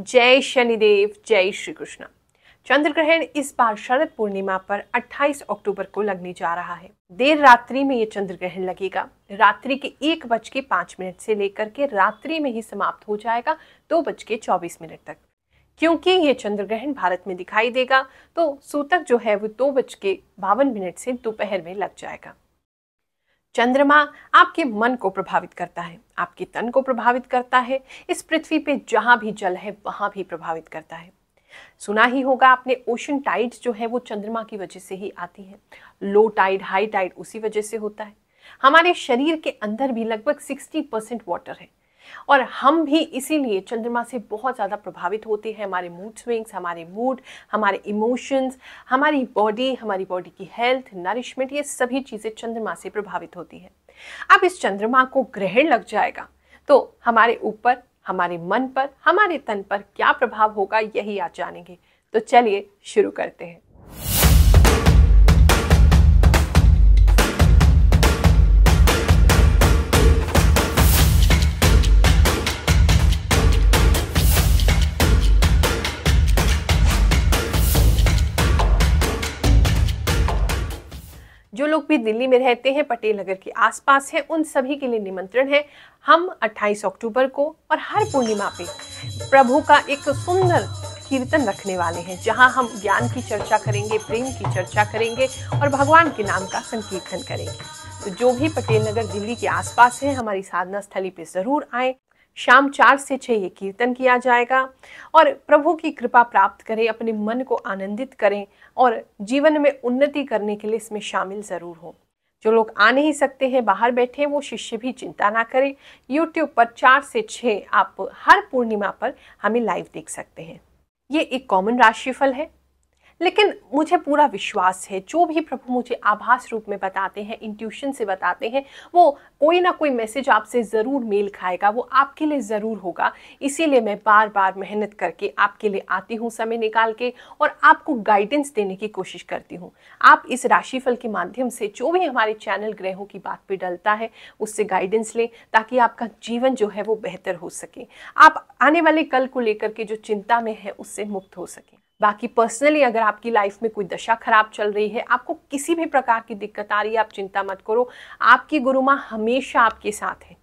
जय शनिदेव जय श्री कृष्ण चंद्र ग्रहण इस बार शरद पूर्णिमा पर 28 अक्टूबर को लगने जा रहा है देर रात्रि में ये चंद्र ग्रहण लगेगा रात्रि के एक बज के पांच मिनट से लेकर के रात्रि में ही समाप्त हो जाएगा दो बज के चौबीस मिनट तक क्योंकि ये चंद्र ग्रहण भारत में दिखाई देगा तो सूतक जो है वो दो बज के बावन मिनट से दोपहर में लग जाएगा चंद्रमा आपके मन को प्रभावित करता है आपके तन को प्रभावित करता है इस पृथ्वी पे जहाँ भी जल है वहाँ भी प्रभावित करता है सुना ही होगा आपने ओशन टाइड्स जो है वो चंद्रमा की वजह से ही आती हैं लो टाइड हाई टाइड उसी वजह से होता है हमारे शरीर के अंदर भी लगभग 60 परसेंट वाटर है और हम भी इसीलिए चंद्रमा से बहुत ज़्यादा प्रभावित होते हैं हमारे मूड स्विंग्स हमारे मूड हमारे इमोशंस हमारी बॉडी हमारी बॉडी की हेल्थ नरिशमेंट ये सभी चीज़ें चंद्रमा से प्रभावित होती हैं अब इस चंद्रमा को ग्रहण लग जाएगा तो हमारे ऊपर हमारे मन पर हमारे तन पर क्या प्रभाव होगा यही आज जानेंगे तो चलिए शुरू करते हैं भी दिल्ली में रहते हैं पटेल नगर के आसपास हैं उन सभी के लिए निमंत्रण है हम 28 अक्टूबर को और हर पूर्णिमा पे प्रभु का एक सुंदर कीर्तन रखने वाले हैं जहां हम ज्ञान की चर्चा करेंगे प्रेम की चर्चा करेंगे और भगवान के नाम का संकीर्तन करेंगे तो जो भी पटेल नगर दिल्ली के आसपास है हमारी साधना स्थली पे ज़रूर आए शाम चार से छः ये कीर्तन किया जाएगा और प्रभु की कृपा प्राप्त करें अपने मन को आनंदित करें और जीवन में उन्नति करने के लिए इसमें शामिल ज़रूर हों जो लोग आ नहीं सकते हैं बाहर बैठे हैं वो शिष्य भी चिंता ना करें यूट्यूब पर चार से छः आप हर पूर्णिमा पर हमें लाइव देख सकते हैं ये एक कॉमन राशिफल है लेकिन मुझे पूरा विश्वास है जो भी प्रभु मुझे आभास रूप में बताते हैं इंट्यूशन से बताते हैं वो कोई ना कोई मैसेज आपसे ज़रूर मेल खाएगा वो आपके लिए ज़रूर होगा इसीलिए मैं बार बार मेहनत करके आपके लिए आती हूँ समय निकाल के और आपको गाइडेंस देने की कोशिश करती हूँ आप इस राशिफल के माध्यम से जो भी हमारे चैनल ग्रहों की बात पर डलता है उससे गाइडेंस लें ताकि आपका जीवन जो है वो बेहतर हो सके आप आने वाले कल को लेकर के जो चिंता में है उससे मुक्त हो सकें बाकी पर्सनली अगर आपकी लाइफ में कोई दशा खराब चल रही है आपको किसी भी प्रकार की दिक्कत आ रही है आप चिंता मत करो आपकी गुरु माँ हमेशा आपके साथ है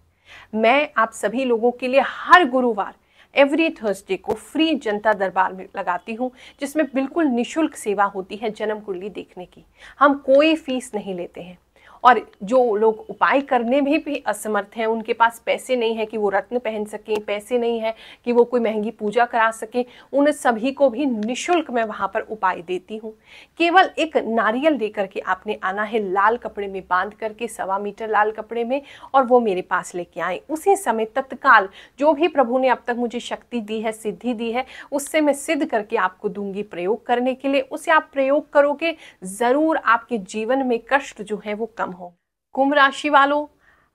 मैं आप सभी लोगों के लिए हर गुरुवार एवरी थर्सडे को फ्री जनता दरबार में लगाती हूँ जिसमें बिल्कुल निशुल्क सेवा होती है जन्म कुंडली देखने की हम कोई फीस नहीं लेते हैं और जो लोग उपाय करने भी भी असमर्थ हैं उनके पास पैसे नहीं है कि वो रत्न पहन सकें पैसे नहीं है कि वो कोई महंगी पूजा करा सकें उन सभी को भी निशुल्क मैं वहाँ पर उपाय देती हूँ केवल एक नारियल लेकर के आपने आना है लाल कपड़े में बांध करके सवा मीटर लाल कपड़े में और वो मेरे पास लेके आए उसी समय तत्काल जो भी प्रभु ने अब तक मुझे शक्ति दी है सिद्धि दी है उससे मैं सिद्ध करके आपको दूंगी प्रयोग करने के लिए उसे आप प्रयोग करोगे ज़रूर आपके जीवन में कष्ट जो है वो कम कम हो कुंभ राशि वालों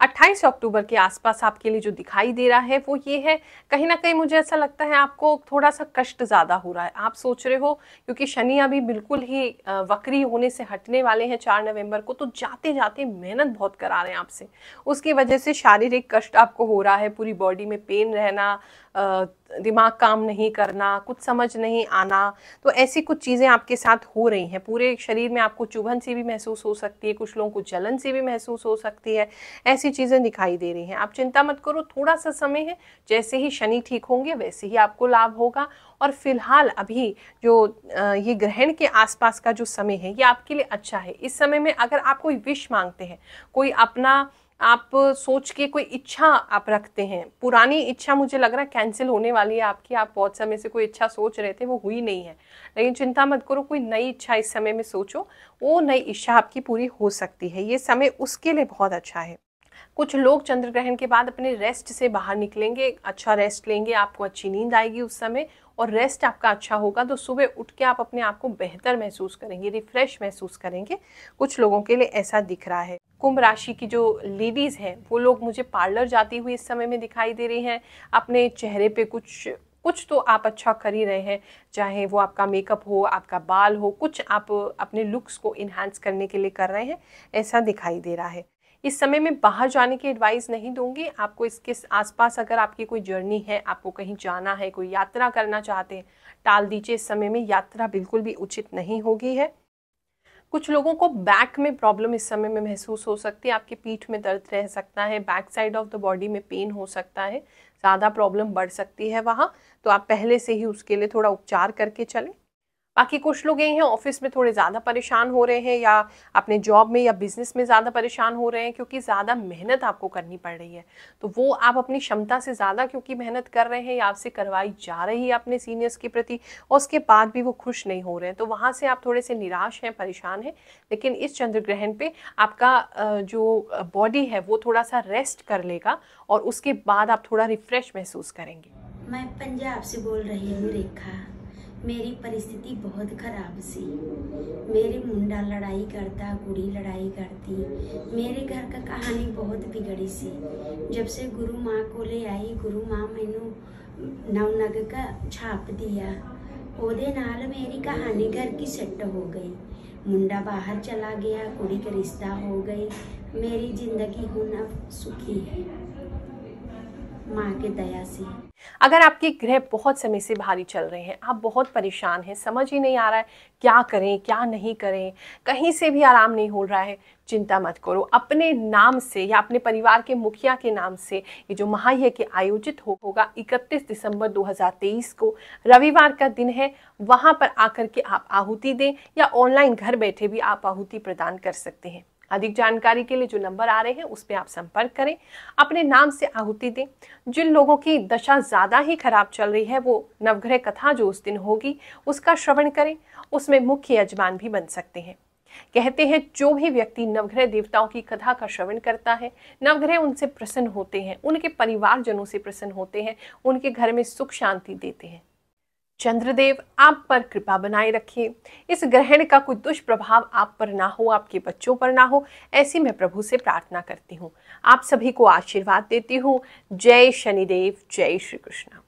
28 अक्टूबर के आसपास आपके लिए जो दिखाई दे रहा है वो ये है कहीं ना कहीं मुझे ऐसा लगता है आपको थोड़ा सा कष्ट ज़्यादा हो रहा है आप सोच रहे हो क्योंकि शनि अभी बिल्कुल ही वक्री होने से हटने वाले हैं चार नवंबर को तो जाते जाते मेहनत बहुत करा रहे हैं आपसे उसकी वजह से शारीरिक कष्ट आपको हो रहा है पूरी बॉडी में पेन रहना दिमाग काम नहीं करना कुछ समझ नहीं आना तो ऐसी कुछ चीज़ें आपके साथ हो रही हैं पूरे शरीर में आपको चुभन सी भी महसूस हो सकती है कुछ लोगों को जलन सी भी महसूस हो सकती है ऐसी चीज़ें दिखाई दे रही हैं आप चिंता मत करो थोड़ा सा समय है जैसे ही शनि ठीक होंगे वैसे ही आपको लाभ होगा और फिलहाल अभी जो ये ग्रहण के आसपास का जो समय है ये आपके लिए अच्छा है इस समय में अगर आप कोई विश मांगते हैं कोई अपना आप सोच के कोई इच्छा आप रखते हैं पुरानी इच्छा मुझे लग रहा है कैंसिल होने वाली है आपकी आप बहुत समय से कोई इच्छा सोच रहे थे वो हुई नहीं है लेकिन चिंता मत करो कोई नई इच्छा इस समय में सोचो वो नई इच्छा आपकी पूरी हो सकती है ये समय उसके लिए बहुत अच्छा है कुछ लोग चंद्र ग्रहण के बाद अपने रेस्ट से बाहर निकलेंगे अच्छा रेस्ट लेंगे आपको अच्छी नींद आएगी उस समय और रेस्ट आपका अच्छा होगा तो सुबह उठ के आप अपने आप को बेहतर महसूस करेंगे रिफ्रेश महसूस करेंगे कुछ लोगों के लिए ऐसा दिख रहा है कुंभ राशि की जो लेडीज़ हैं वो लोग मुझे पार्लर जाती हुई इस समय में दिखाई दे रही हैं अपने चेहरे पे कुछ कुछ तो आप अच्छा कर ही रहे हैं चाहे वो आपका मेकअप हो आपका बाल हो कुछ आप अपने लुक्स को इन्हांस करने के लिए कर रहे हैं ऐसा दिखाई दे रहा है इस समय में बाहर जाने की एडवाइस नहीं दूंगी आपको इसके आसपास अगर आपकी कोई जर्नी है आपको कहीं जाना है कोई यात्रा करना चाहते हैं टाल दीजिए इस समय में यात्रा बिल्कुल भी उचित नहीं होगी है कुछ लोगों को बैक में प्रॉब्लम इस समय में महसूस हो सकती है आपके पीठ में दर्द रह सकता है back side of the body में पेन हो सकता है ज़्यादा प्रॉब्लम बढ़ सकती है वहाँ तो आप पहले से ही उसके लिए थोड़ा उपचार करके चलें बाकी कुछ लोग यही हैं ऑफिस में थोड़े ज़्यादा परेशान हो रहे हैं या अपने जॉब में या बिजनेस में ज़्यादा परेशान हो रहे हैं क्योंकि ज़्यादा मेहनत आपको करनी पड़ रही है तो वो आप अपनी क्षमता से ज़्यादा क्योंकि मेहनत कर रहे हैं या आपसे करवाई जा रही है अपने सीनियर्स के प्रति और उसके बाद भी वो खुश नहीं हो रहे हैं तो वहाँ से आप थोड़े से निराश हैं परेशान हैं लेकिन इस चंद्र ग्रहण पर आपका जो बॉडी है वो थोड़ा सा रेस्ट कर लेगा और उसके बाद आप थोड़ा रिफ्रेश महसूस करेंगे मैं पंजाब से बोल रही हूँ रेखा मेरी परिस्थिति बहुत खराब सी मेरे मुंडा लड़ाई करता गुड़ी लड़ाई करती मेरे घर का कहानी बहुत बिगड़ी सी जब से गुरु माँ को ले आई गुरु माँ मैनू नवनग का छाप दिया ओदे नाल मेरी कहानी घर की सेट हो गई मुंडा बाहर चला गया कुड़ी का रिश्ता हो गई मेरी जिंदगी हूँ अब सुखी है माँ के दया से अगर आपके ग्रह बहुत समय से भारी चल रहे हैं आप बहुत परेशान हैं समझ ही नहीं आ रहा है क्या करें क्या नहीं करें कहीं से भी आराम नहीं हो रहा है चिंता मत करो अपने नाम से या अपने परिवार के मुखिया के नाम से ये जो महायज्ञ आयोजित हो, होगा 31 दिसंबर 2023 को रविवार का दिन है वहाँ पर आकर के आप आहुति दें या ऑनलाइन घर बैठे भी आप आहुति प्रदान कर सकते हैं अधिक जानकारी के लिए जो नंबर आ रहे हैं उस पर आप संपर्क करें अपने नाम से आहुति दें जिन लोगों की दशा ज़्यादा ही खराब चल रही है वो नवग्रह कथा जो उस दिन होगी उसका श्रवण करें उसमें मुख्य यजमान भी बन सकते हैं कहते हैं जो भी व्यक्ति नवग्रह देवताओं की कथा का श्रवण करता है नवग्रह उनसे प्रसन्न होते हैं उनके परिवारजनों से प्रसन्न होते हैं उनके घर में सुख शांति देते हैं चंद्रदेव आप पर कृपा बनाए रखें इस ग्रहण का कोई दुष्प्रभाव आप पर ना हो आपके बच्चों पर ना हो ऐसी मैं प्रभु से प्रार्थना करती हूँ आप सभी को आशीर्वाद देती हूँ जय शनिदेव जय श्री कृष्णा